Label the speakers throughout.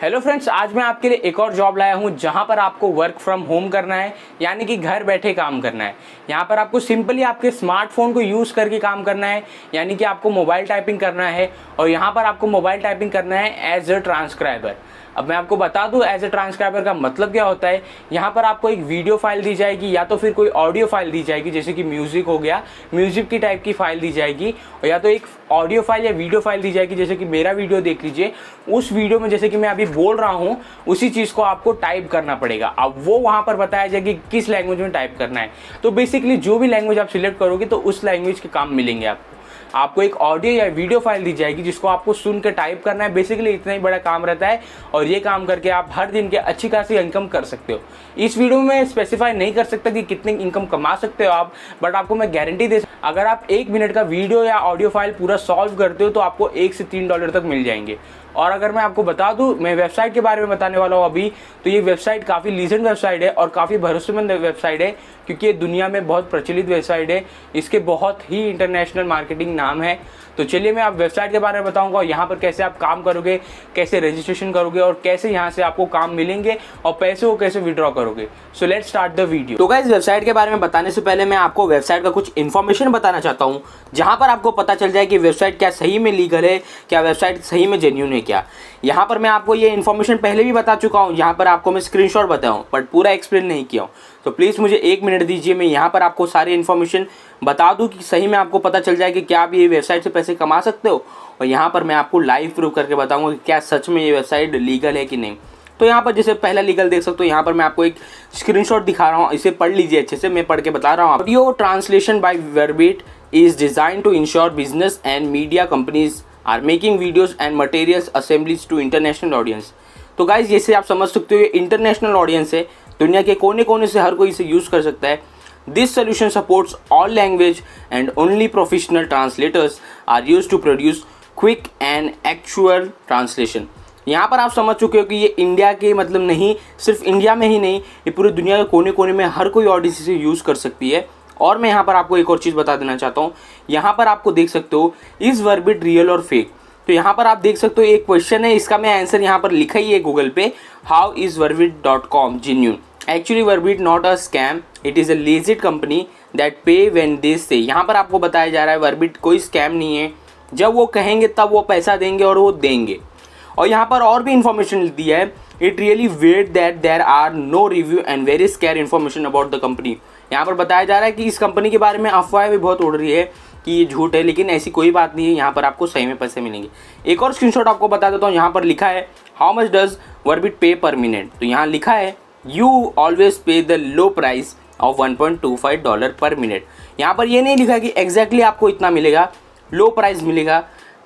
Speaker 1: hello friends आज मैं आपके लिए एक और जॉब लाया हूँ जहाँ पर आपको वर्क फ्रॉम होम करना है यानी कि घर बैठे काम करना है यहाँ पर आपको सिंपली आपके स्मार्टफोन को यूज़ करके काम करना है यानी कि आपको मोबाइल टाइपिंग करना है और यहाँ पर आपको मोबाइल टाइपिंग करना है एज अ ट्रांसक्राइबर अब मैं आपको बता दूं एज ए ट्रांसक्राइबर का मतलब क्या होता है यहाँ पर आपको एक वीडियो फाइल दी जाएगी या तो फिर कोई ऑडियो फाइल दी जाएगी जैसे कि म्यूजिक हो गया म्यूजिक की टाइप की फाइल दी जाएगी और या तो एक ऑडियो फाइल या वीडियो फाइल दी जाएगी जैसे कि मेरा वीडियो देख लीजिए उस वीडियो में जैसे कि मैं अभी बोल रहा हूँ उसी चीज़ को आपको टाइप करना पड़ेगा अब वो वहाँ पर बताया जाएगा कि किस लैंग्वेज में टाइप करना है तो बेसिकली जो भी लैंग्वेज आप सिलेक्ट करोगे तो उस लैंग्वेज के काम मिलेंगे आपको आपको एक ऑडियो या वीडियो फाइल दी जाएगी जिसको आपको सुन के टाइप करना है बेसिकली इतना ही बड़ा काम रहता है और ये काम करके आप हर दिन के अच्छी खासी इनकम कर सकते हो इस वीडियो में स्पेसिफाई नहीं कर सकता कि कितने इनकम कमा सकते हो आप बट आपको मैं गारंटी दे अगर आप एक मिनट का वीडियो या ऑडियो फाइल पूरा सॉल्व करते हो तो आपको एक से तीन डॉलर तक मिल जाएंगे और अगर मैं आपको बता दूं मैं वेबसाइट के बारे में बताने वाला हूं अभी तो ये वेबसाइट काफ़ी लीजेंड वेबसाइट है और काफ़ी भरोसेमंद वेबसाइट है क्योंकि ये दुनिया में बहुत प्रचलित वेबसाइट है इसके बहुत ही इंटरनेशनल मार्केटिंग कोडिंग नाम है तो चलिए मैं आप वेबसाइट के बारे में बताऊंगा यहाँ पर कैसे आप काम करोगे कैसे रजिस्ट्रेशन करोगे और कैसे यहाँ से आपको काम मिलेंगे और पैसे को कैसे विड्रॉ करोगे so let start the video तो गाइज वेबसाइट के बारे में बताने से पहले मैं आपको वेबसाइट का कुछ इन्फॉर्मेशन बताना चाहता हूँ जहाँ पर आपको पता चल जाए कि वेबसाइट क्या सही में लीगल है क्या वेबसाइट सही में जेन्यून है क्या यहाँ पर मैं आपको ये इन्फॉर्मेशन पहले भी बता चुका हूँ यहाँ पर आपको मैं स्क्रीनशॉट बताऊँ बट पूरा एक्सप्लेन नहीं किया हूँ तो प्लीज़ मुझे एक मिनट दीजिए मैं यहाँ पर आपको सारी इन्फॉर्मेशन बता दूँ कि सही में आपको पता चल जाए कि क्या आप ये वेबसाइट से पैसे कमा सकते हो और यहाँ पर मैं आपको लाइव प्रूव करके बताऊँगा कि क्या सच में ये वेबसाइट लीगल है कि नहीं तो यहाँ पर जैसे पहला लीगल देख सकते हो यहाँ पर मैं आपको एक स्क्रीनशॉट दिखा रहा हूँ इसे पढ़ लीजिए अच्छे से मैं पढ़ के बता रहा हूँ audio translation by Verbit is design to ensure business and media companies are making videos and materials assemblies to international audience तो गाइज जैसे आप समझ सकते हो ये इंटरनेशनल ऑडियंस है दुनिया के कोने कोने से हर कोई इसे यूज़ कर सकता है this solution supports all language and only professional translators are use to produce quick and actual translation यहाँ पर आप समझ चुके हो कि ये इंडिया के मतलब नहीं सिर्फ इंडिया में ही नहीं ये पूरी दुनिया के कोने कोने में हर कोई ऑडिस इसे यूज़ कर सकती है और मैं यहाँ पर आपको एक और चीज़ बता देना चाहता हूँ यहाँ पर आपको देख सकते हो इज़ वर्बिट रियल और फेक तो यहाँ पर आप देख सकते हो एक क्वेश्चन है इसका मैं आंसर यहाँ पर लिखा ही है गूगल पे how is Verbit dot com genuine actually Verbit not a scam it is a legit company that pay when this say यहाँ पर आपको बताया जा रहा है वर्बिट कोई स्कैम नहीं है जब वो कहेंगे तब वो पैसा देंगे और वो देंगे और यहाँ पर और भी इंफॉर्मेशन दी है it really weird that there are no review and very scarce information about the company यहाँ पर बताया जा रहा है कि इस कंपनी के बारे में अफवाह भी बहुत उड़ रही है कि ये झूठ है लेकिन ऐसी कोई बात नहीं है यहाँ पर आपको सही में पैसे मिलेंगे एक और स्क्रीनशॉट आपको बता देता हूँ यहाँ पर लिखा है हाउ मच डज वर्बिट पे पर मिनट तो यहाँ लिखा है you always pay the low price of 1.25 dollar per minute यहाँ पर यह नहीं लिखा कि एग्जैक्टली आपको इतना मिलेगा लो प्राइस मिलेगा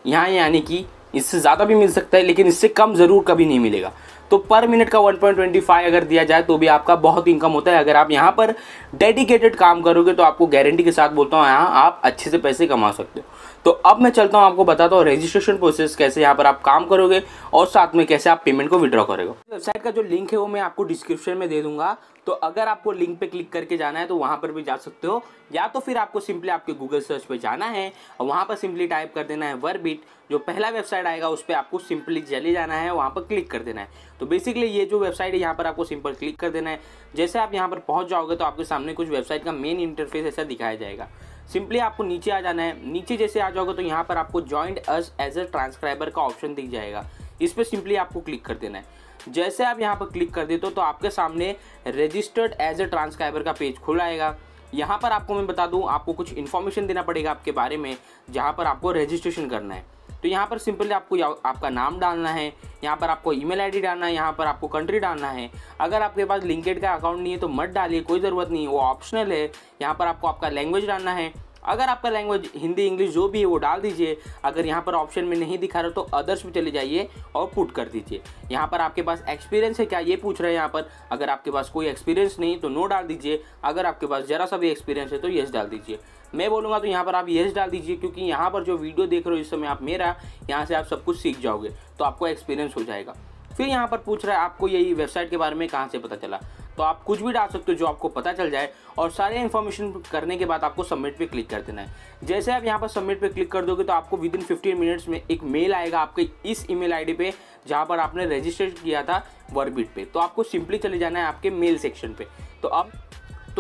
Speaker 1: यहाँ यानी कि इससे ज़्यादा भी मिल सकता है लेकिन इससे कम ज़रूर कभी नहीं मिलेगा तो पर मिनट का 1.25 अगर दिया जाए तो भी आपका बहुत इनकम होता है अगर आप यहाँ पर डेडिकेटेड काम करोगे तो आपको गारंटी के साथ बोलता हूँ यहाँ आप अच्छे से पैसे कमा सकते हो तो अब मैं चलता हूँ आपको बताता हूँ रजिस्ट्रेशन प्रोसेस कैसे यहाँ पर आप काम करोगे और साथ में कैसे आप पेमेंट को विड्रॉ करोगे वेबसाइट का जो लिंक है वो मैं आपको डिस्क्रिप्शन में दे दूंगा तो अगर आपको लिंक पे क्लिक करके जाना है तो वहाँ पर भी जा सकते हो या तो फिर आपको सिंपली आपके गूगल सर्च पे जाना है और वहाँ पर सिंपली टाइप कर देना है वर्बिट जो पहला वेबसाइट आएगा उस पर आपको सिंपली चले जाना है वहाँ पर क्लिक कर देना है तो बेसिकली ये जो वेबसाइट है यहाँ पर आपको सिंपल क्लिक कर देना है जैसे आप यहाँ पर पहुँच जाओगे तो आपके सामने कुछ वेबसाइट का मेन इंटरफेस ऐसा दिखाया जाएगा सिंपली आपको नीचे आ जाना है नीचे जैसे आ जाओगे तो यहाँ पर आपको join us as a transcriber का ऑप्शन दिख जाएगा इस पर सिंपली आपको क्लिक कर देना है जैसे आप यहाँ पर क्लिक कर देते हो तो आपके सामने रजिस्टर्ड एज ए ट्रांसक्राइबर का पेज खुल आएगा यहाँ पर आपको मैं बता दूँ आपको कुछ इन्फॉर्मेशन देना पड़ेगा आपके बारे में जहाँ पर आपको रजिस्ट्रेशन करना है तो यहाँ पर सिंपली आपको आपका नाम डालना है यहाँ पर आपको ईमेल आईडी डालना है यहाँ पर आपको कंट्री डालना है अगर आपके पास लिंकेड का अकाउंट नहीं है तो मत डालिए कोई ज़रूरत नहीं है वो ऑप्शनल है यहाँ पर आपको आपका लैंग्वेज डालना है अगर आपका लैंग्वेज हिंदी इंग्लिश जो भी है वो डाल दीजिए अगर यहाँ पर ऑप्शन में नहीं दिखा रहा तो अदर्स में चले जाइए और पुट कर दीजिए यहाँ पर आपके पास एक्सपीरियंस है क्या ये पूछ रहे हैं यहाँ पर अगर आपके पास कोई एक्सपीरियंस नहीं तो नो डाल दीजिए अगर आपके पास ज़रा सा भी एक्सपीरियंस है तो येस डाल दीजिए मैं बोलूँगा तो यहाँ पर आप येस डाल दीजिए क्योंकि यहाँ पर जो वीडियो देख रहे हो इस समय आप मेरा यहाँ से आप सब कुछ सीख जाओगे तो आपको एक्सपीरियंस हो जाएगा फिर यहाँ पर पूछ रहा है आपको यही वेबसाइट के बारे में कहाँ से पता चला तो आप कुछ भी डाल सकते हो जो आपको पता चल जाए और सारे इन्फॉर्मेशन करने के बाद आपको सबमिट पे क्लिक कर देना है जैसे आप यहाँ पर सबमिट पे क्लिक कर दोगे तो आपको विद इन फिफ्टीन मिनट्स में एक मेल आएगा आपके इस ईमेल आईडी पे जहाँ पर आपने रजिस्टर किया था वर्बिट पे तो आपको सिंपली चले जाना है आपके मेल सेक्शन पे तो अब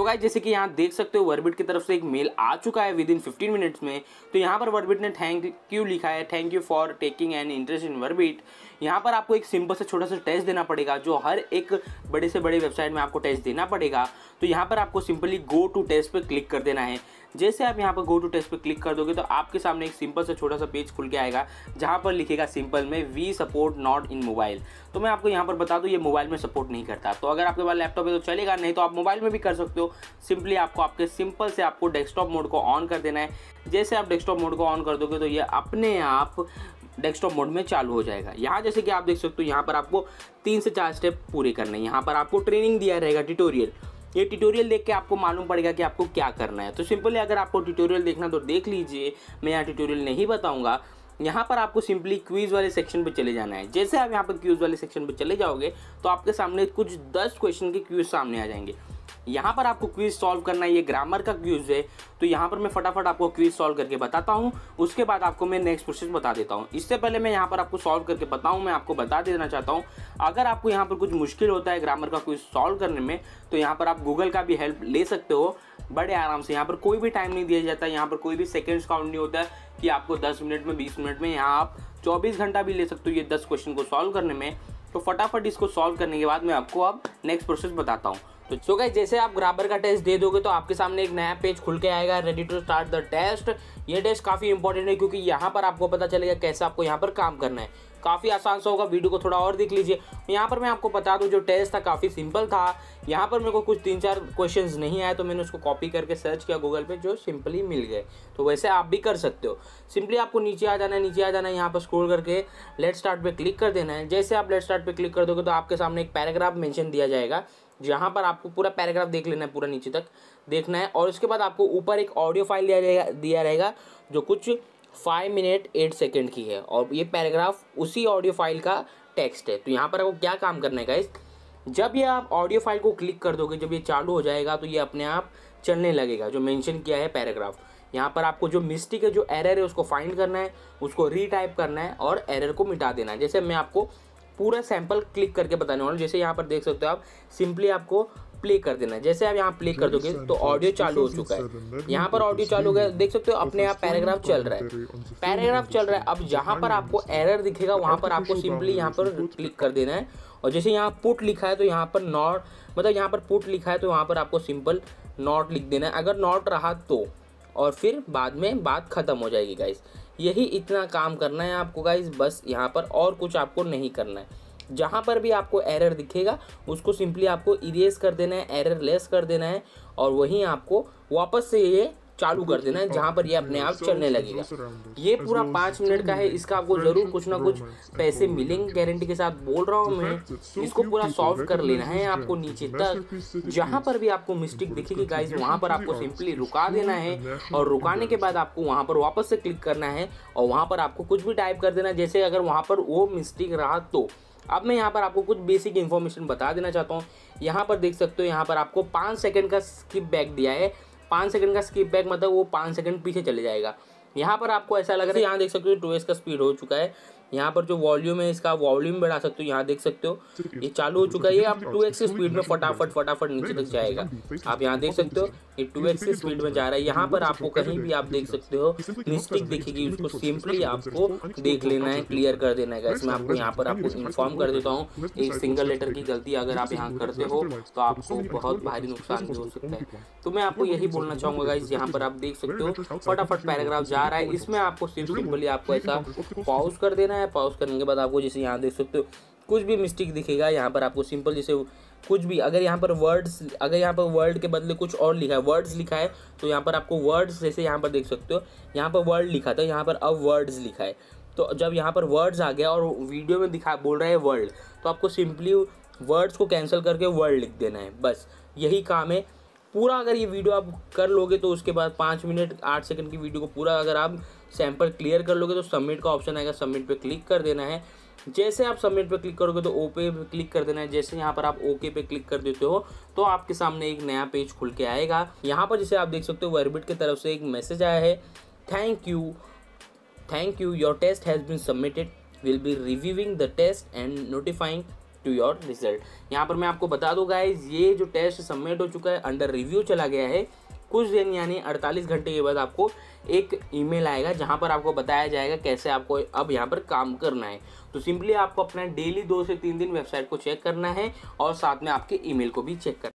Speaker 1: तो गाइज जैसे कि यहाँ देख सकते हो वर्बिट की तरफ से एक मेल आ चुका है विद इन फिफ्टीन मिनट्स में तो यहाँ पर वर्बिट ने थैंक यू लिखा है thank you for taking an interest in Verbit यहाँ पर आपको एक सिंपल से छोटा सा टेस्ट देना पड़ेगा जो हर एक बड़े से बड़े वेबसाइट में आपको टेस्ट देना पड़ेगा तो यहाँ पर आपको सिंपली गो टू टेस्ट पर क्लिक कर देना है जैसे आप यहाँ पर गो टू टेस्ट पर क्लिक कर दोगे तो आपके सामने एक सिंपल सा छोटा सा पेज खुल के आएगा जहाँ पर लिखेगा सिंपल में we support not in mobile तो मैं आपको यहाँ पर बता दूँ ये मोबाइल में सपोर्ट नहीं करता तो अगर आपके पास लैपटॉप है तो चलेगा नहीं तो आप मोबाइल में भी कर सकते हो सिंपली आपको आपके सिंपल से आपको डेस्कटॉप मोड को ऑन कर देना है जैसे आप डेस्कटॉप मोड को ऑन कर दोगे तो ये अपने आप डेस्कटॉप मोड में चालू हो जाएगा यहाँ जैसे कि आप देख सकते हो यहाँ पर आपको तीन से चार स्टेप पूरे करने हैं यहाँ पर आपको ट्रेनिंग दिया रहेगा ट्यूटोरियल ये ट्यूटोरियल देख के आपको मालूम पड़ेगा कि आपको क्या करना है तो सिंपली अगर आपको ट्यूटोरियल देखना तो देख लीजिए मैं यहाँ ट्यूटोरियल नहीं बताऊँगा यहाँ पर आपको सिंपली क्वीज़ वाले सेक्शन पर चले जाना है जैसे आप यहाँ पर क्वीज़ वाले सेक्शन पर चले जाओगे तो आपके सामने कुछ दस क्वेश्चन के क्वीज सामने आ जाएंगे यहाँ पर आपको क्विज सॉल्व करना है ये ग्रामर का क्विज है तो यहाँ पर मैं फटाफट आपको क्विज सॉल्व करके बताता हूँ उसके बाद आपको मैं नेक्स्ट प्रोसेस बता देता हूँ इससे पहले मैं यहाँ पर आपको सॉल्व करके बताऊँ मैं आपको बता देना चाहता हूँ अगर आपको यहाँ पर कुछ मुश्किल होता है ग्रामर का क्विज सॉल्व करने में तो यहाँ पर आप गूगल का भी हेल्प ले सकते हो बड़े आराम से यहाँ पर कोई भी टाइम नहीं दिया जाता है यहाँ पर कोई भी सेकेंड्स काउंट नहीं होता है कि आपको दस मिनट में बीस मिनट में यहाँ आप चौबीस घंटा भी ले सकते हो ये दस क्वेश्चन को सॉल्व करने में तो फटाफट इसको सॉल्व करने के बाद मैं आपको अब नेक्स्ट प्रोसेस बताता हूँ तो सो गाइस जैसे आप ग्राबर का टेस्ट दे दोगे तो आपके सामने एक नया पेज खुल के आएगा ready to start the test ये टेस्ट काफ़ी इंपॉर्टेंट है क्योंकि यहाँ पर आपको पता चलेगा कैसे आपको यहाँ पर काम करना है काफ़ी आसान सा होगा वीडियो को थोड़ा और देख लीजिए तो यहाँ पर मैं आपको बता दूँ जो टेस्ट था काफ़ी सिंपल था यहाँ पर मेरे को कुछ तीन चार क्वेश्चंस नहीं आए तो मैंने उसको कॉपी करके सर्च किया गूगल पे जो सिंपली मिल गए तो वैसे आप भी कर सकते हो सिंपली आपको नीचे आ जाना है नीचे आ जाना है यहाँ पर स्क्रोल करके लेट स्टार्ट पे क्लिक कर देना है जैसे आप लेट स्टार्ट पे क्लिक कर दोगे तो आपके सामने एक पैराग्राफ मेंशन दिया जाएगा जहाँ पर आपको पूरा पैराग्राफ देख लेना है पूरा नीचे तक देखना है और उसके बाद आपको ऊपर एक ऑडियो फाइल दिया जाएगा दिया रहेगा जो कुछ फाइव मिनट एट सेकेंड की है और ये पैराग्राफ उसी ऑडियो फाइल का टेक्स्ट है तो यहाँ पर आपको क्या काम करना है गाइस जब ये आप ऑडियो फाइल को क्लिक कर दोगे जब ये चालू हो जाएगा तो ये अपने आप चलने लगेगा जो मेंशन किया है पैराग्राफ यहाँ पर आपको जो मिस्टेक है जो एरर है उसको फाइंड करना है उसको रीटाइप करना है और एरर को मिटा देना है जैसे मैं आपको पूरा सैंपल क्लिक करके बताने वाला जैसे यहाँ पर देख सकते हो आप सिंपली आपको प्ले कर देना है जैसे आप यहाँ प्ले कर दोगे तो ऑडियो चालू हो चुका है यहाँ पर ऑडियो चालू हो गया देख सकते हो अपने आप पैराग्राफ चल रहा है पैराग्राफ चल रहा है अब जहाँ पर आपको एरर दिखेगा वहाँ पर आपको सिंपली यहाँ पर क्लिक कर देना है और जैसे यहाँ पुट लिखा है तो यहाँ पर नॉट मतलब यहाँ पर पुट लिखा है तो वहाँ पर आपको सिंपल नॉट लिख देना है अगर नॉट रहा तो और फिर बाद में बात ख़त्म हो जाएगी गाइस यही इतना काम करना है आपको गाइज बस यहाँ पर और कुछ आपको नहीं करना है जहाँ पर भी आपको एरर दिखेगा उसको सिंपली आपको इरेज कर देना है एरर लेस कर देना है और वहीं आपको वापस से ये चालू कर देना है जहाँ पर ये अपने आप चलने लगेगा ये पूरा पाँच मिनट का है इसका आपको ज़रूर कुछ ना कुछ पैसे मिलेंगे गारंटी के साथ बोल रहा हूँ मैं इसको पूरा सॉल्व कर लेना है आपको नीचे तक जहाँ पर भी आपको मिस्टेक दिखेगी गाइज वहाँ पर आपको सिंपली रुका देना है और रुकाने के बाद आपको वहाँ पर वापस से क्लिक करना है और वहाँ पर आपको कुछ भी टाइप कर देना जैसे अगर वहाँ पर वो मिस्टेक रहा तो अब मैं यहाँ पर आपको कुछ बेसिक इन्फॉर्मेशन बता देना चाहता हूँ यहाँ पर देख सकते हो यहाँ पर आपको पाँच सेकेंड का स्किप बैक दिया है पाँच सेकंड का स्किप बैक मतलब वो पाँच सेकंड पीछे चले जाएगा यहाँ पर आपको ऐसा लग रहा है यहाँ देख सकते हो टू का स्पीड हो चुका है यहाँ पर जो वॉल्यूम है इसका वॉल्यूम बढ़ा सकते हो यहाँ देख सकते हो ये चालू हो चुका है ये आप टू एक्स स्पीड में फटाफट फटाफट नीचे तक जाएगा आप यहाँ देख सकते हो ये टू एक्स की स्पीड में जा रहा है यहाँ पर आपको कहीं भी आप देख सकते हो मिस्टेक दिखेगी उसको सिंपली आपको देख लेना है क्लियर कर देना है इसमें आपको यहाँ पर आपको इन्फॉर्म कर देता हूँ एक सिंगल लेटर की गलती अगर आप यहाँ करते हो तो आपको बहुत भारी नुकसान भी हो सकता है तो मैं आपको यही बोलना चाहूंगा इस यहाँ पर आप देख सकते हो फटाफट पैराग्राफ जा रहा है इसमें आपको सिर्फ सिंपली आपको ऐसा पॉज कर देना है है पॉज करने के बाद आपको जैसे यहाँ देख सकते हो कुछ भी मिस्टेक दिखेगा यहाँ पर आपको सिंपल जैसे कुछ भी अगर यहाँ पर वर्ड्स अगर यहाँ पर वर्ड के बदले कुछ और लिखा है वर्ड्स लिखा है तो यहाँ पर आपको वर्ड्स जैसे यहाँ पर देख सकते हो यहाँ पर वर्ड लिखा था यहाँ पर अब वर्ड्स लिखा है तो जब यहाँ पर वर्ड्स आ गया और वीडियो में दिखा बोल रहा है वर्ल्ड तो आपको सिंपली वर्ड्स को कैंसिल करके वर्ल्ड लिख देना है बस यही काम है पूरा अगर ये वीडियो आप कर लोगे तो उसके बाद पाँच मिनट आठ सेकंड की वीडियो को पूरा अगर आप सैंपल क्लियर कर लोगे तो सबमिट का ऑप्शन आएगा सबमिट पे क्लिक कर देना है जैसे आप सबमिट पे क्लिक करोगे तो ओके पे क्लिक कर देना है जैसे यहाँ पर आप ओके पे क्लिक कर देते हो तो आपके सामने एक नया पेज खुल के आएगा यहाँ पर जैसे आप देख सकते हो वर्बिट की तरफ से एक मैसेज आया है thank you thank you your test has been submitted will be reviewing the test and notifying to your result यहाँ पर मैं आपको बता दूँ गाइज ये जो टेस्ट सबमिट हो चुका है अंडर रिव्यू चला गया है कुछ दिन यानी 48 घंटे के बाद आपको एक ईमेल आएगा जहाँ पर आपको बताया जाएगा कैसे आपको अब यहाँ पर काम करना है तो सिंपली आपको अपना डेली दो से तीन दिन वेबसाइट को चेक करना है और साथ में आपके ईमेल को भी चेक करना